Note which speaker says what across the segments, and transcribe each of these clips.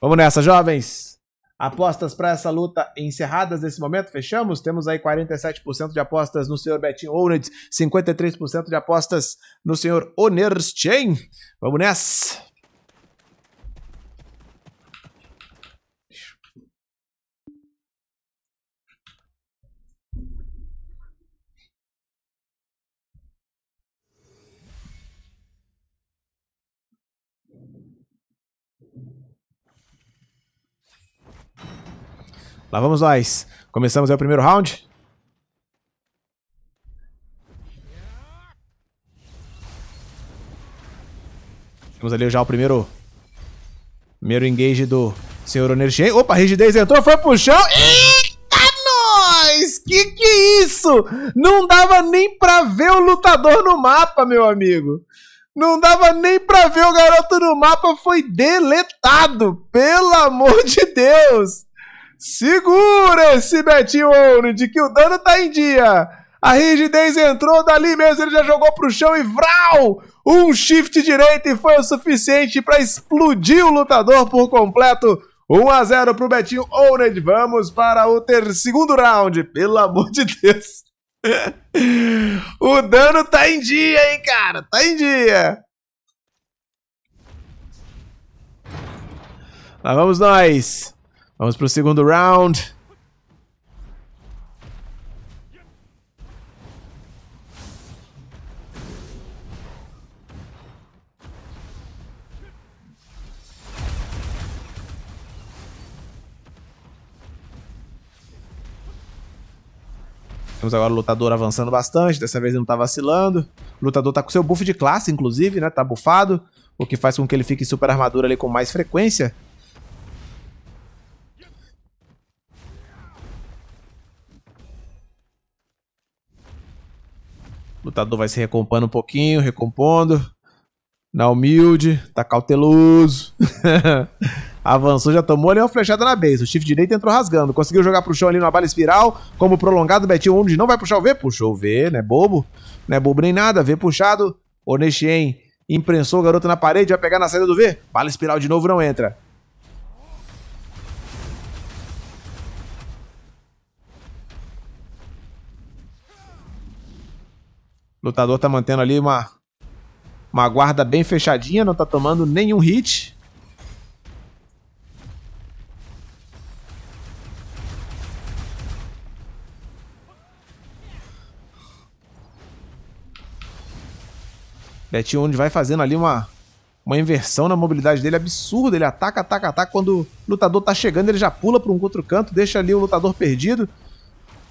Speaker 1: Vamos nessa, jovens. Apostas para essa luta encerradas nesse momento, fechamos? Temos aí 47% de apostas no senhor Betinho Ourids, 53% de apostas no senhor Onerstein. Vamos nessa! Lá vamos nós. Começamos aí o primeiro round. Temos ali já o primeiro... Primeiro engage do senhor Onergen. Opa, rigidez entrou, foi pro chão. Eita, nós! Que que é isso? Não dava nem pra ver o lutador no mapa, meu amigo. Não dava nem pra ver o garoto no mapa, foi deletado. Pelo amor de Deus! Segura esse Betinho Ouro de que o dano tá em dia. A rigidez entrou dali mesmo, ele já jogou pro chão e vral! Um shift direito e foi o suficiente para explodir o lutador por completo. 1 a 0 pro Betinho Owned. Vamos para o ter segundo round, pelo amor de Deus. o dano tá em dia, hein, cara? Tá em dia. Lá vamos nós. Vamos pro segundo round. Temos agora o lutador avançando bastante, dessa vez ele não tá vacilando. O lutador tá com seu buff de classe, inclusive, né? Tá bufado, o que faz com que ele fique super armadura ali com mais frequência. lutador vai se recompondo um pouquinho, recompondo. Na humilde, tá cauteloso. Avançou, já tomou ali uma flechada na base. O chifre direito entrou rasgando. Conseguiu jogar pro chão ali numa bala espiral. Como prolongado, Betinho onde não vai puxar o V. Puxou o V, né? Bobo. Não é bobo nem nada. V puxado. Onechien imprensou o garoto na parede. Vai pegar na saída do V. Bala espiral de novo, não entra. lutador tá mantendo ali uma, uma guarda bem fechadinha, não tá tomando nenhum hit. Betinho onde vai fazendo ali uma, uma inversão na mobilidade dele absurda. Ele ataca, ataca, ataca. Quando o lutador tá chegando, ele já pula para um outro canto, deixa ali o lutador perdido.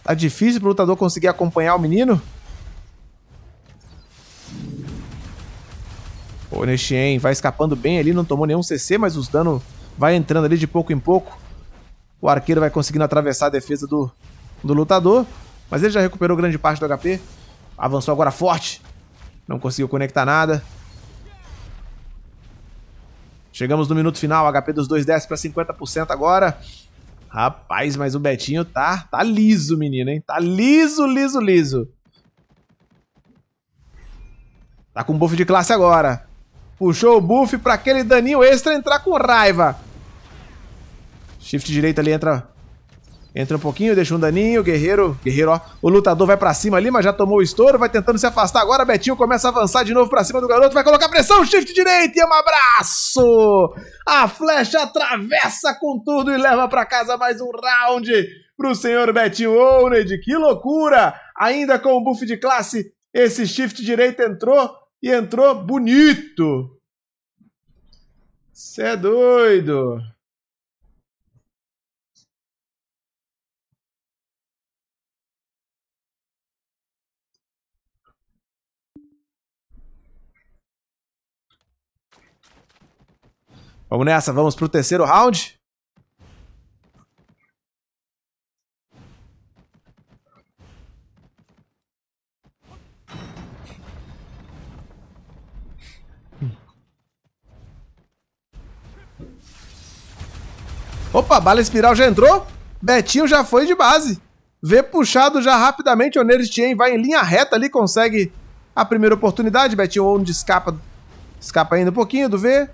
Speaker 1: Tá difícil pro lutador conseguir acompanhar o menino. O Nexien vai escapando bem ali, não tomou nenhum CC, mas os danos vai entrando ali de pouco em pouco. O arqueiro vai conseguindo atravessar a defesa do, do lutador, mas ele já recuperou grande parte do HP. Avançou agora forte, não conseguiu conectar nada. Chegamos no minuto final, HP dos dois desce para 50% agora. Rapaz, mas o Betinho tá, tá liso, menino, hein? Tá liso, liso, liso. Tá com buff de classe agora. Puxou o buff para aquele daninho extra entrar com raiva. Shift direito ali entra Entra um pouquinho, deixa um daninho, guerreiro, guerreiro, ó. O lutador vai pra cima ali, mas já tomou o estouro, vai tentando se afastar agora. Betinho começa a avançar de novo pra cima do garoto, vai colocar pressão, shift direito e é um abraço! A flecha atravessa com tudo e leva pra casa mais um round pro senhor Betinho Owned. Que loucura! Ainda com o buff de classe, esse shift direito entrou, e entrou bonito. Você é doido. Vamos nessa, vamos pro terceiro round. Opa, bala espiral já entrou. Betinho já foi de base. Vê puxado já rapidamente. o Tien vai em linha reta ali, consegue a primeira oportunidade. Betinho onde escapa. Escapa ainda um pouquinho do V.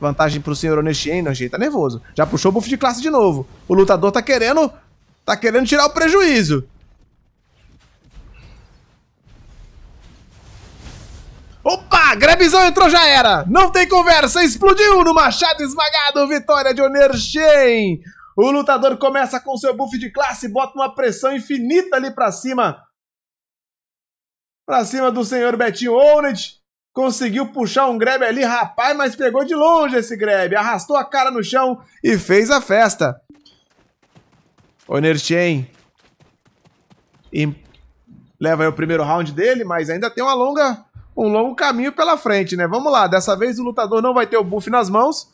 Speaker 1: Vantagem pro senhor Oneris Tien. Não, tá nervoso. Já puxou o buff de classe de novo. O lutador tá querendo... Tá querendo tirar o prejuízo. Opa, Grebizão entrou, já era. Não tem conversa, explodiu no machado esmagado. Vitória de Onerchen. O lutador começa com seu buff de classe, bota uma pressão infinita ali pra cima. Pra cima do senhor Betinho Onet. Conseguiu puxar um grab ali, rapaz, mas pegou de longe esse grab. Arrastou a cara no chão e fez a festa. Onerchen. Leva aí o primeiro round dele, mas ainda tem uma longa um longo caminho pela frente, né? Vamos lá, dessa vez o lutador não vai ter o buff nas mãos.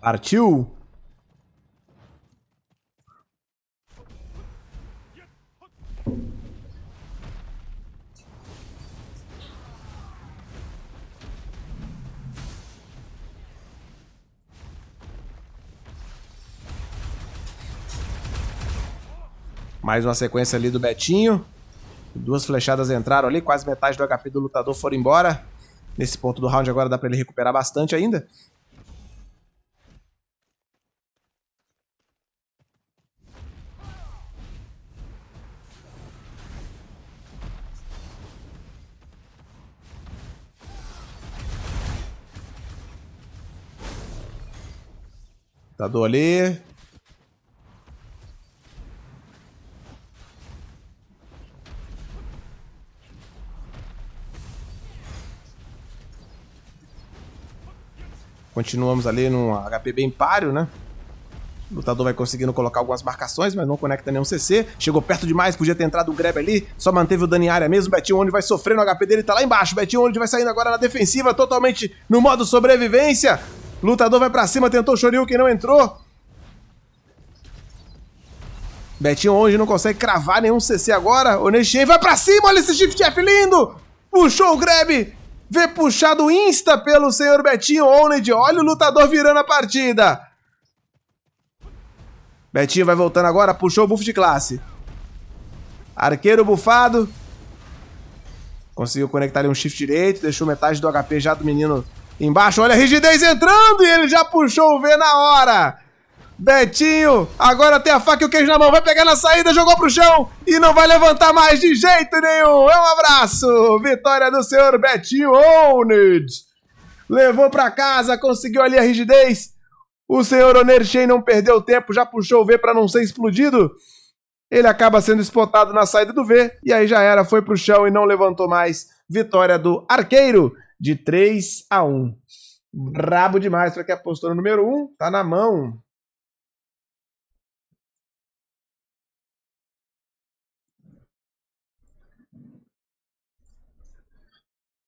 Speaker 1: Partiu! Mais uma sequência ali do Betinho. Duas flechadas entraram ali, quase metade do HP do lutador foram embora. Nesse ponto do round agora dá pra ele recuperar bastante ainda. Lutador ali, Continuamos ali num HP bem páreo, né? O lutador vai conseguindo colocar algumas marcações, mas não conecta nenhum CC. Chegou perto demais, podia ter entrado o grab ali. Só manteve o dano em área mesmo. Betinho Onde vai sofrendo, o HP dele tá lá embaixo. Betinho Onde vai saindo agora na defensiva, totalmente no modo sobrevivência. Lutador vai para cima, tentou o que não entrou. Betinho Onde não consegue cravar nenhum CC agora. Oneshin vai para cima, olha esse Shift F lindo! Puxou o grab, vê puxado insta pelo senhor Betinho Oned. Olha o lutador virando a partida. Betinho vai voltando agora, puxou o buff de classe. Arqueiro bufado. Conseguiu conectar ali um shift direito, deixou metade do HP já do menino embaixo. Olha a rigidez entrando e ele já puxou o V na hora. Betinho, agora tem a faca e o queijo na mão, vai pegar na saída, jogou pro chão e não vai levantar mais de jeito nenhum. É um abraço, vitória do senhor Betinho Owned. Levou para casa, conseguiu ali a rigidez. O senhor Onerchen não perdeu tempo, já puxou o V para não ser explodido. Ele acaba sendo espotado na saída do V e aí já era, foi pro chão e não levantou mais. Vitória do arqueiro de 3 a 1. Brabo demais para quem apostou no número 1, tá na mão.